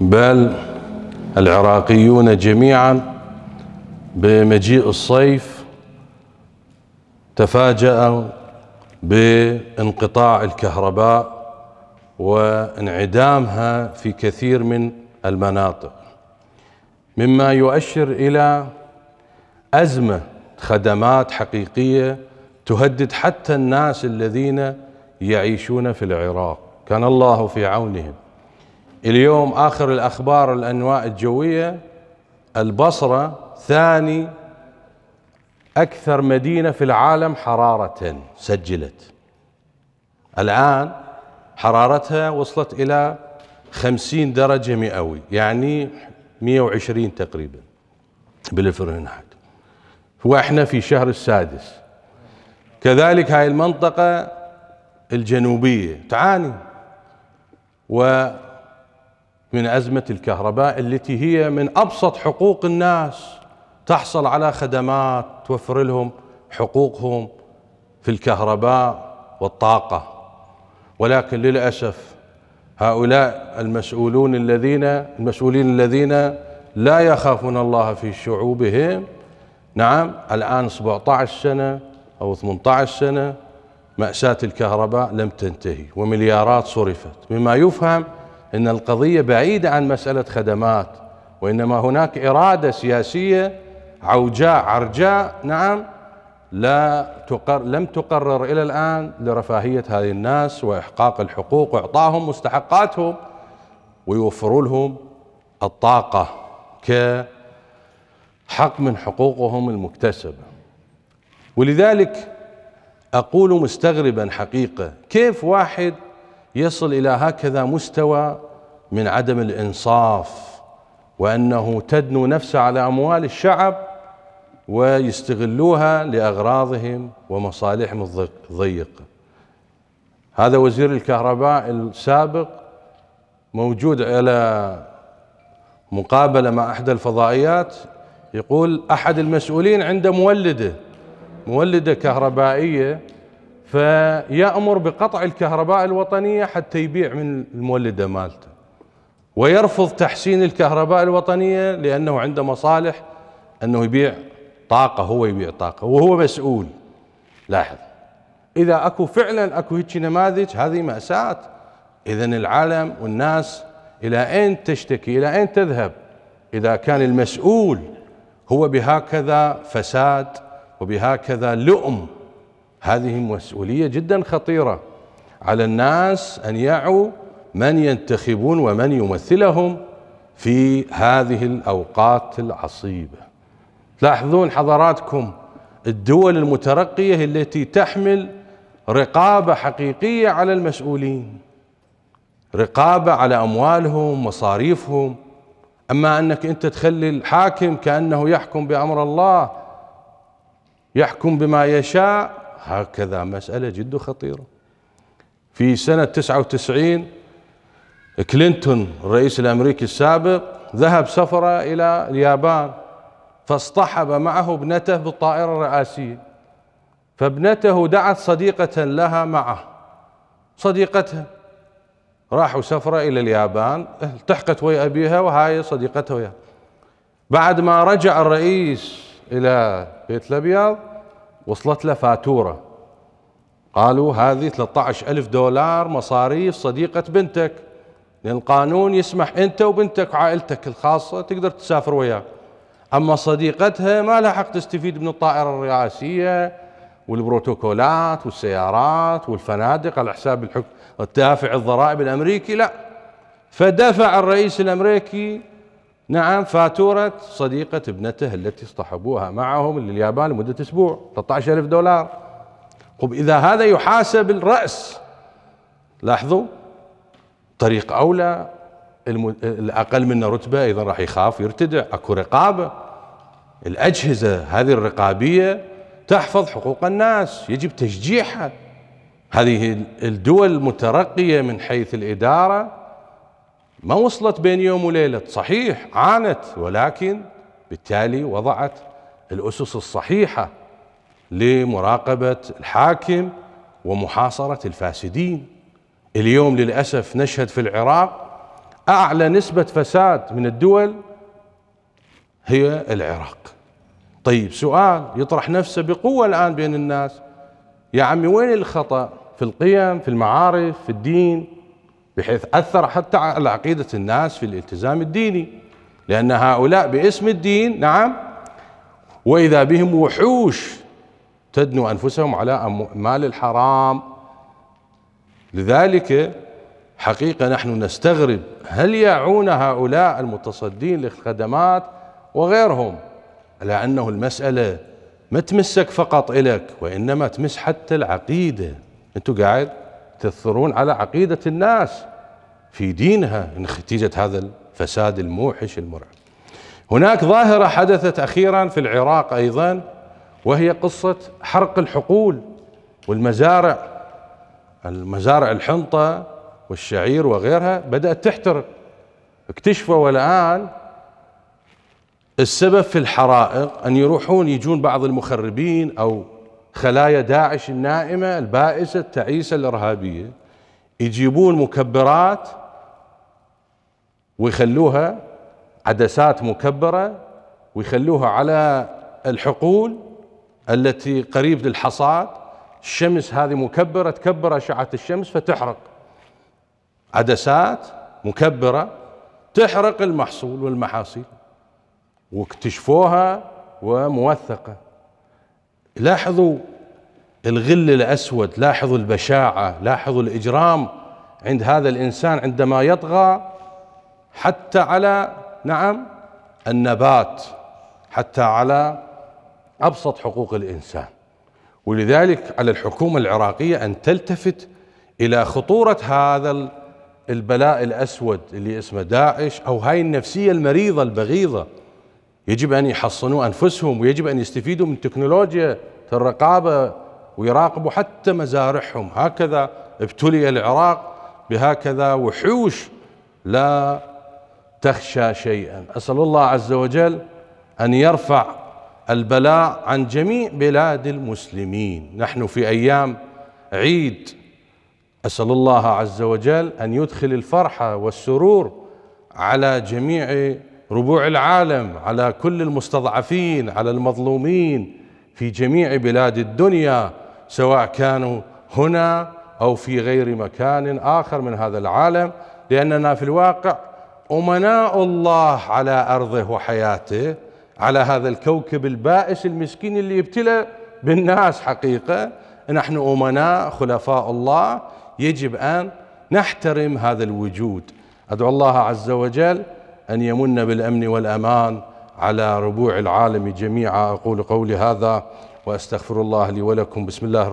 بل العراقيون جميعا بمجيء الصيف تفاجأوا بانقطاع الكهرباء وانعدامها في كثير من المناطق مما يؤشر إلى أزمة خدمات حقيقية تهدد حتى الناس الذين يعيشون في العراق كان الله في عونهم اليوم آخر الأخبار الأنواء الجوية البصرة ثاني أكثر مدينة في العالم حرارة سجلت الآن حرارتها وصلت إلى خمسين درجة مئوي يعني مئة وعشرين تقريبا بالفرنهايت وإحنا في شهر السادس كذلك هاي المنطقة الجنوبية تعاني و من أزمة الكهرباء التي هي من أبسط حقوق الناس تحصل على خدمات توفر لهم حقوقهم في الكهرباء والطاقة ولكن للأسف هؤلاء المسؤولون الذين المسؤولين الذين لا يخافون الله في شعوبهم نعم الآن 17 سنة أو 18 سنة مأساة الكهرباء لم تنتهي ومليارات صرفت مما يفهم ان القضيه بعيده عن مساله خدمات وانما هناك اراده سياسيه عوجاء عرجاء نعم لا تقر لم تقرر الى الان لرفاهيه هذه الناس واحقاق الحقوق واعطائهم مستحقاتهم ويوفروا لهم الطاقه كحق من حقوقهم المكتسبه ولذلك اقول مستغربا حقيقه كيف واحد يصل الى هكذا مستوى من عدم الانصاف وانه تدنو نفسه على اموال الشعب ويستغلوها لاغراضهم ومصالحهم الضيقه هذا وزير الكهرباء السابق موجود على مقابله مع احدى الفضائيات يقول احد المسؤولين عنده مولده مولده كهربائيه فيأمر بقطع الكهرباء الوطنية حتى يبيع من المولدة مالته ويرفض تحسين الكهرباء الوطنية لأنه عنده مصالح أنه يبيع طاقة هو يبيع طاقة وهو مسؤول لاحظ إذا أكو فعلا أكو هيك نماذج هذه مأساة إذا العالم والناس إلى أين تشتكي إلى أين تذهب إذا كان المسؤول هو بهكذا فساد وبهكذا لؤم هذه مسؤولية جدا خطيرة على الناس أن يعوا من ينتخبون ومن يمثلهم في هذه الأوقات العصيبة تلاحظون حضراتكم الدول المترقية التي تحمل رقابة حقيقية على المسؤولين رقابة على أموالهم مصاريفهم أما أنك أنت تخلي الحاكم كأنه يحكم بأمر الله يحكم بما يشاء هكذا مسألة جد خطيرة في سنة 99 كلينتون الرئيس الأمريكي السابق ذهب سفرة إلى اليابان فاصطحب معه ابنته بالطائرة الرئاسية فابنته دعت صديقة لها معه صديقتها راحوا سفرة إلى اليابان التحقت ويا أبيها وهاي صديقتها بعد ما رجع الرئيس إلى بيت الأبيض وصلت له فاتورة قالوا هذه 13 ألف دولار مصاريف صديقة بنتك لأن القانون يسمح أنت وبنتك وعائلتك الخاصة تقدر تسافر وياك أما صديقتها ما لها حق تستفيد من الطائرة الرئاسية والبروتوكولات والسيارات والفنادق على حساب الحكم الدافع الضرائب الأمريكي لا فدفع الرئيس الأمريكي نعم فاتورة صديقة ابنته التي اصطحبوها معهم لليابان لمدة أسبوع 13000 دولار قب إذا هذا يحاسب الرأس لاحظوا طريق أولى الأقل منه رتبة أيضا راح يخاف يرتدع أكو رقابة الأجهزة هذه الرقابية تحفظ حقوق الناس يجب تشجيعها هذه الدول المترقية من حيث الإدارة ما وصلت بين يوم وليلة صحيح عانت ولكن بالتالي وضعت الأسس الصحيحة لمراقبة الحاكم ومحاصرة الفاسدين اليوم للأسف نشهد في العراق أعلى نسبة فساد من الدول هي العراق طيب سؤال يطرح نفسه بقوة الآن بين الناس يا عمي وين الخطأ في القيم في المعارف في الدين بحيث أثر حتى على عقيدة الناس في الالتزام الديني لأن هؤلاء باسم الدين نعم وإذا بهم وحوش تدنو أنفسهم على مال الحرام لذلك حقيقة نحن نستغرب هل يعون هؤلاء المتصدين للخدمات وغيرهم لانه أنه المسألة ما تمسك فقط إلك وإنما تمس حتى العقيدة أنتوا قاعد تأثرون على عقيدة الناس في دينها نتيجة هذا الفساد الموحش المرعب هناك ظاهرة حدثت أخيرا في العراق أيضا وهي قصة حرق الحقول والمزارع المزارع الحنطة والشعير وغيرها بدأت تحترق اكتشفوا الآن السبب في الحرائق أن يروحون يجون بعض المخربين أو خلايا داعش النائمة البائسة التعيسة الإرهابية يجيبون مكبرات ويخلوها عدسات مكبرة ويخلوها على الحقول التي قريب للحصاد الشمس هذه مكبرة تكبر أشعة الشمس فتحرق عدسات مكبرة تحرق المحصول والمحاصيل واكتشفوها وموثقه لاحظوا الغل الأسود لاحظوا البشاعة لاحظوا الإجرام عند هذا الإنسان عندما يطغى حتى على نعم النبات حتى على أبسط حقوق الإنسان ولذلك على الحكومة العراقية أن تلتفت إلى خطورة هذا البلاء الأسود اللي اسمه داعش أو هاي النفسية المريضة البغيضة يجب أن يحصنوا أنفسهم ويجب أن يستفيدوا من تكنولوجيا الرقابة ويراقبوا حتى مزارعهم هكذا ابتلي العراق بهكذا وحوش لا تخشى شيئا أسأل الله عز وجل أن يرفع البلاء عن جميع بلاد المسلمين نحن في أيام عيد أسأل الله عز وجل أن يدخل الفرحة والسرور على جميع ربوع العالم على كل المستضعفين على المظلومين في جميع بلاد الدنيا سواء كانوا هنا أو في غير مكان آخر من هذا العالم لأننا في الواقع أمناء الله على أرضه وحياته على هذا الكوكب البائس المسكين اللي ابتلى بالناس حقيقة نحن أمناء خلفاء الله يجب أن نحترم هذا الوجود أدعو الله عز وجل أن يمن بالأمن والأمان على ربوع العالم جميعا أقول قولي هذا وأستغفر الله لي ولكم بسم الله